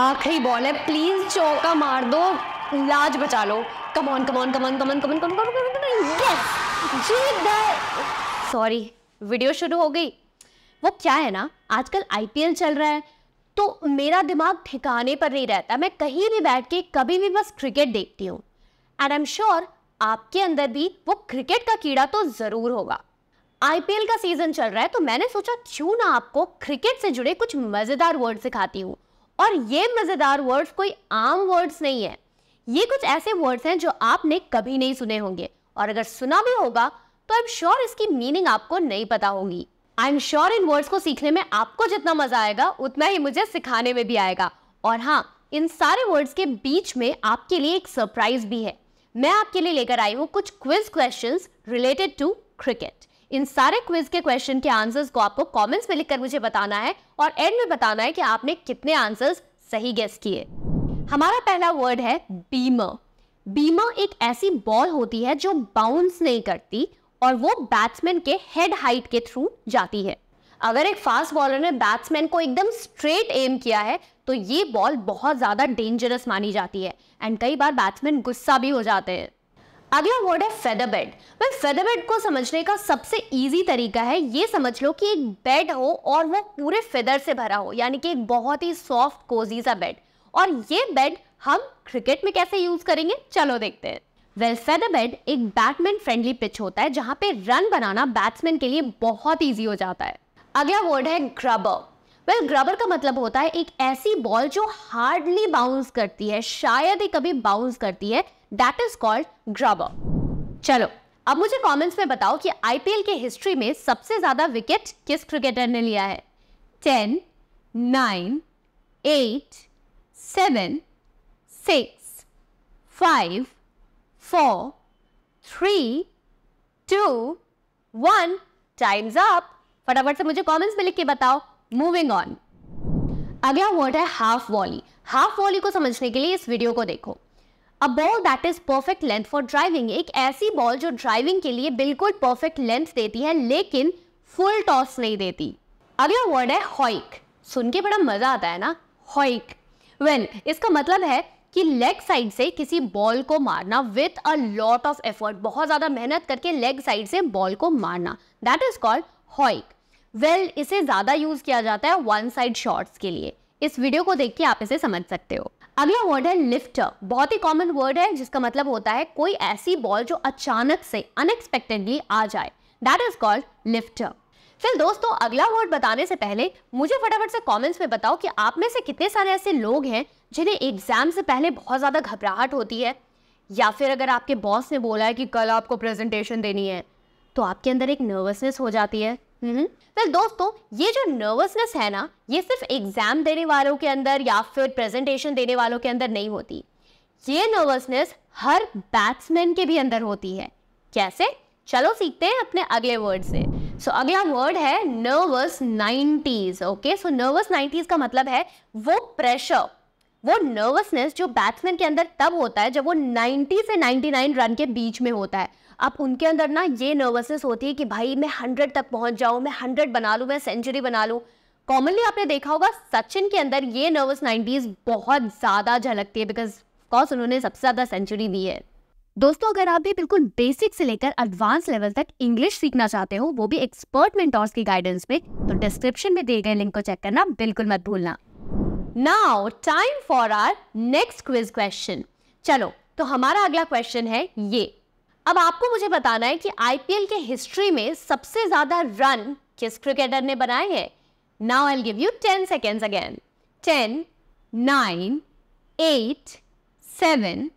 आखिरी बॉल है प्लीज चौका मार दो लाज बचा लो come on come on come on come on come on come on yes जीत गए सॉरी वीडियो शुरू हो गई वो क्या है ना आजकल आईपीएल चल रहा है तो मेरा दिमाग ठिकाने पर नहीं रहता मैं कहीं भी बैठ के कभी भी बस क्रिकेट देखती हूँ एंड आई एम श्योर आपके अंदर भी वो क्रिकेट का कीड़ा तो ज़रूर होगा आईपीएल का सीजन चल रहा है तो मैंने सोचा क्यों ना आपको क्रिकेट से जुड़े कुछ मज़ेदार वर्ड सिखाती हूँ और ये मज़ेदार वर्ड्स कोई आम वर्ड्स नहीं है ये कुछ ऐसे वर्ड्स हैं जो आपने कभी नहीं सुने होंगे और अगर सुना भी होगा तो आई एम श्योर इसकी मीनिंग आपको नहीं पता होगी आई एम श्योर इन वर्ड्स को सीखने में आपको जितना मज़ा आएगा उतना ही मुझे सिखाने में भी आएगा और हाँ इन सारे वर्ड्स के बीच में आपके लिए एक सरप्राइज भी है मैं आपके लिए लेकर आई हूँ कुछ quiz questions related to cricket इन सारे क्विज के क्वेश्चन के आंसर्स को आपको कमेंट्स में लिखकर मुझे बताना है और एंड में बताना है कि आपने कितने आंसर्स सही गेस किए हमारा पहला वर्ड है बीमा बीमा एक ऐसी बॉल होती है जो बाउंस नहीं करती और वो बैट्समैन के हेड हाइट के थ्रू जाती है अगर एक फास्ट बॉलर ने बैट्समैन को एकदम स्ट्रेट एम किया है तो ये बॉल बहुत ज़्यादा डेंजरस मानी जाती है एंड कई बार बैट्समैन गुस्सा भी हो जाते हैं अगला वर्ड है फेदर बेड भाई फेदर बेड को समझने का सबसे इजी तरीका है ये समझ लो कि एक बेड हो और वो पूरे फेदर से भरा हो यानी कि एक बहुत ही सॉफ्ट कोजी सा बेड और ये बेड हम क्रिकेट में कैसे यूज करेंगे चलो देखते हैं वेल फेदर बेड एक बैटमैन फ्रेंडली पिच होता है जहां पे रन बनाना बैट्समैन के लिए बहुत ईजी हो जाता है अगला वर्ड है ग्रबर वेल ग्रबर का मतलब होता है एक ऐसी बॉल जो हार्डली बाउंस करती है शायद ही कभी बाउंस करती है दैट इज कॉल्ड ग्रबर चलो अब मुझे कमेंट्स में बताओ कि आईपीएल के हिस्ट्री में सबसे ज्यादा विकेट किस क्रिकेटर ने लिया है ten nine eight seven six five four three two one times up फटाफट से मुझे कमेंट्स में लिख के बताओ मूविंग ऑन अगला वर्ड है हाफ वॉली हाफ वॉली को समझने के लिए इस वीडियो को देखो a ball that is perfect length for driving एक ऐसी बॉल जो ड्राइविंग के लिए बिल्कुल परफेक्ट लेंथ देती है लेकिन फुल टॉस नहीं देती अगला वर्ड है हॉइक सुन के बड़ा मजा आता है ना हॉइक वेल well, इसका मतलब है कि लेग साइड से किसी बॉल को मारना with a lot of effort बहुत ज़्यादा मेहनत करके लेग साइड से बॉल को मारना that is called hoick well इसे ज़्यादा यूज़ किया जाता है वन साइड शॉट्स के लिए इस वीडियो को देख के आप इसे समझ सकते हो अगला वर्ड है लिफ्टर बहुत ही कॉमन वर्ड है जिसका मतलब होता है कोई ऐसी बॉल जो अचानक से अनएक्सपेक्टेडली आ जाए दैट इज कॉल्ड लिफ्टर फिर दोस्तों अगला वर्ड बताने से पहले मुझे फटाफट से कमेंट्स में बताओ कि आप में से कितने सारे ऐसे लोग हैं जिन्हें एग्जाम से पहले बहुत ज़्यादा घबराहट होती है या फिर अगर आपके बॉस ने बोला है कि कल आपको प्रेजेंटेशन देनी है तो आपके अंदर एक नर्वसनेस हो जाती है वेल हम्म। दोस्तों ये जो नर्वसनेस है ना ये सिर्फ एग्ज़ाम देने वालों के अंदर या फिर प्रेजेंटेशन देने वालों के अंदर नहीं होती ये नर्वसनेस हर बैट्समैन के भी अंदर होती है कैसे चलो सीखते हैं अपने अगले वर्ड से सो so, अगला वर्ड है nervous 90s okay so nervous 90s का मतलब है वो प्रेशर वो नर्वसनेस जो बैट्समैन के अंदर तब होता है जब वो 90 से 99 रन के बीच में होता है अब उनके अंदर ना ये नर्वसनेस होती है कि भाई मैं हंड्रेड तक पहुंच जाऊं मैं हंड्रेड बना लूँ मैं सेंचुरी बना लूँ कॉमनली आपने देखा होगा सचिन के अंदर ये नर्वस नाइन्टीज़ बहुत ज़्यादा झलकती है बिकॉज कॉज उन्होंने सबसे ज़्यादा सेंचुरी दी है दोस्तों अगर आप भी बिल्कुल बेसिक से लेकर एडवांस लेवल तक इंग्लिश सीखना चाहते हो वो भी एक्सपर्ट मेंटोर्स की गाइडेंस में तो डिस्क्रिप्शन में दिए गए लिंक को चेक करना बिल्कुल मत भूलना now time for our next quiz question चलो तो हमारा अगला क्वेश्चन है ये अब आपको मुझे बताना है कि आईपीएल के हिस्ट्री में सबसे ज्यादा रन किस क्रिकेटर ने बनाए हैं now I give you ten seconds again ten nine eight seven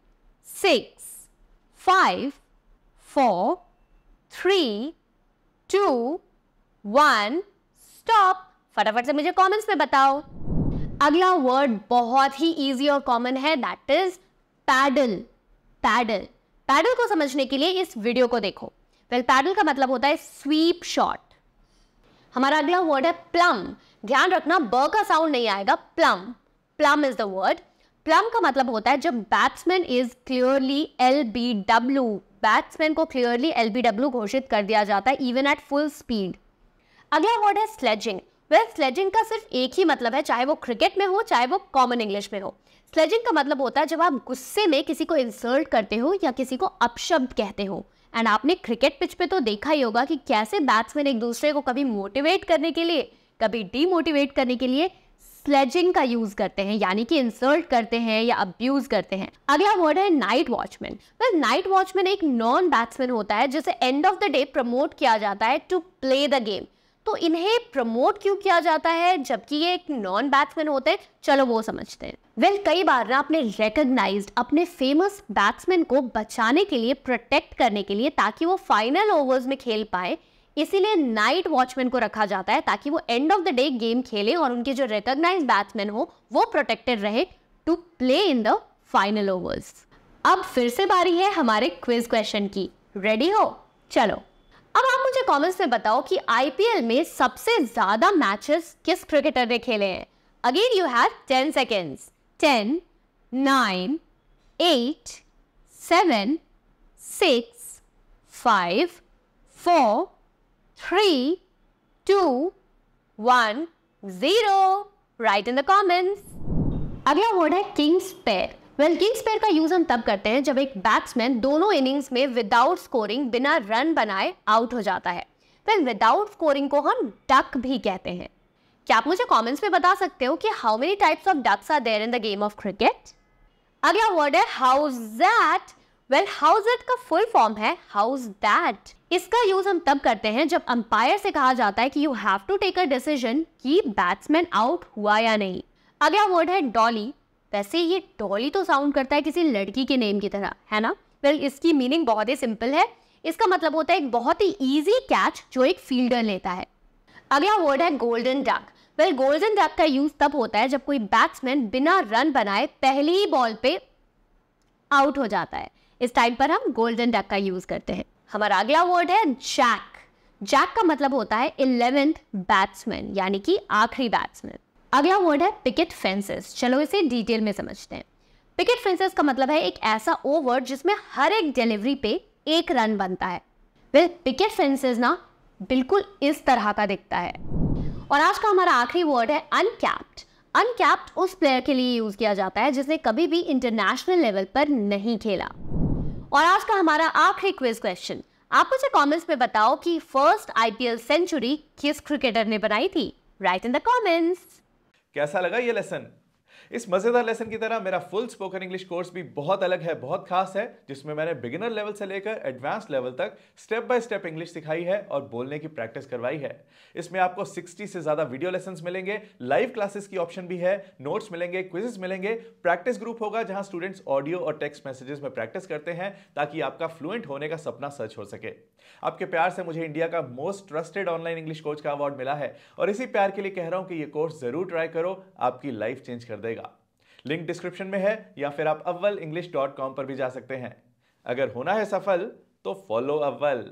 six five four three two one stop फटाफट से मुझे कमेंट्स में बताओ अगला वर्ड बहुत ही इजी और कॉमन है that is paddle paddle paddle को समझने के लिए इस वीडियो को देखो वेल well, पैडल का मतलब होता है स्वीप शॉट हमारा अगला वर्ड है प्लम ध्यान रखना ब का साउंड नहीं आएगा plum plum is the word plum का मतलब होता है जब batsman is clearly L B W batsman को क्लियरली एल बी डब्ल्यू घोषित कर दिया जाता है इवन एट फुल स्पीड अगला वर्ड है स्लेजिंग वेल स्लेजिंग का सिर्फ एक ही मतलब है चाहे वो क्रिकेट में हो चाहे वो कॉमन इंग्लिश में हो स्लेजिंग का मतलब होता है जब आप गुस्से में किसी को इंसल्ट करते हो या किसी को अपशब्द कहते हो एंड आपने क्रिकेट पिच पे तो देखा ही होगा कि कैसे बैट्समैन एक दूसरे को कभी मोटिवेट करने के लिए कभी डीमोटिवेट करने के लिए स्लेजिंग का यूज करते हैं यानी कि इंसल्ट करते हैं या अब्यूज करते हैं अगला वर्ड है night watchman well night watchman एक नॉन बैट्समैन होता है जिसे end of the day promote किया जाता है टू प्ले द गेम तो इन्हें प्रमोट क्यों किया जाता है जबकि ये एक नॉन बैट्समैन होते हैं चलो वो समझते हैं वेल well, कई बार ना आपने रिकग्नाइज अपने फेमस बैट्समैन को बचाने के लिए प्रोटेक्ट करने के लिए ताकि वो फाइनल ओवर्स में खेल पाए इसीलिए नाइट वॉचमैन को रखा जाता है ताकि वो end of the day game खेले और उनके जो रिकग्नाइज बैट्समैन हो वो प्रोटेक्टेड रहे to play in the final overs अब फिर से बारी है हमारे क्विज क्वेश्चन की रेडी हो चलो अब आप मुझे कमेंट्स में बताओ कि आईपीएल में सबसे ज्यादा मैचेस किस क्रिकेटर ने खेले हैं again you have ten seconds ten nine eight seven six five four three two one zero right in the comments अगला वर्ड है kings pair well kings pair का यूज हम तब करते हैं जब एक बैट्समैन दोनों इनिंग्स में विदाउट स्कोरिंग बिना रन बनाए आउट हो जाता है वेल विदाउट स्कोरिंग को हम डक भी कहते हैं क्या आप मुझे कमेंट्स में बता सकते हो कि how many types of ducks are there in the game of cricket अगला वर्ड है how's that well how's that का फुल फॉर्म है हाउस दैट इसका यूज हम तब करते हैं जब अंपायर से कहा जाता है कि you have to take a decision कि बैट्समैन आउट हुआ या नहीं अगला वर्ड है डॉली वैसे ये डॉली तो साउंड करता है किसी लड़की के नेम की तरह है ना वेल well, इसकी मीनिंग बहुत ही सिंपल है इसका मतलब होता है एक बहुत ही ईजी कैच जो एक फील्डर लेता है अगला वर्ड है golden duck well golden duck का यूज तब होता है जब कोई बैट्समैन बिना रन बनाए पहले ही बॉल पे आउट हो जाता है इस टाइम पर हम गोल्डन डक का यूज करते हैं हमारा अगला वर्ड है जैक जैक का मतलब होता है इलेवेंथ बैट्समैन यानी कि आखिरी बैट्समैन अगला वर्ड है पिकेट फेंसेस चलो इसे डिटेल में समझते हैं पिकेट फेंसेस का मतलब है एक ऐसा ओ वर्ड जिसमें हर एक डिलीवरी पे एक रन बनता है वेल पिकेट फेंसेस ना बिल्कुल इस तरह का दिखता है और आज का हमारा आखिरी वर्ड है अनकैप्ड अनकैप्ड उस प्लेयर के लिए यूज़ किया जाता है जिसने कभी भी इंटरनेशनल लेवल पर नहीं खेला और आज का हमारा आखिरी क्विज क्वेश्चन आप मुझे कमेंट्स में बताओ कि फर्स्ट आईपीएल सेंचुरी किस क्रिकेटर ने बनाई थी राइट इन द कमेंट्स कैसा लगा ये लेसन इस मज़ेदार लेसन की तरह मेरा फुल स्पोकन इंग्लिश कोर्स भी बहुत अलग है बहुत खास है जिसमें मैंने बिगिनर लेवल से लेकर एडवांस लेवल तक स्टेप बाय स्टेप इंग्लिश सिखाई है और बोलने की प्रैक्टिस करवाई है इसमें आपको 60 से ज़्यादा वीडियो लेसन मिलेंगे लाइव क्लासेस की ऑप्शन भी है नोट्स मिलेंगे क्विजेस मिलेंगे प्रैक्टिस ग्रुप होगा जहां स्टूडेंट्स ऑडियो और टेक्स्ट मैसेजेस में प्रैक्टिस करते हैं ताकि आपका फ्लुएंट होने का सपना सच हो सके आपके प्यार से मुझे इंडिया का most trusted online English coach का अवार्ड मिला है और इसी प्यार के लिए कह रहा हूं कि ये कोर्स जरूर ट्राई करो आपकी लाइफ चेंज कर देगा लिंक डिस्क्रिप्शन में है या फिर आप अव्वल इंग्लिश डॉट कॉम पर भी जा सकते हैं अगर होना है सफल तो फॉलो अव्वल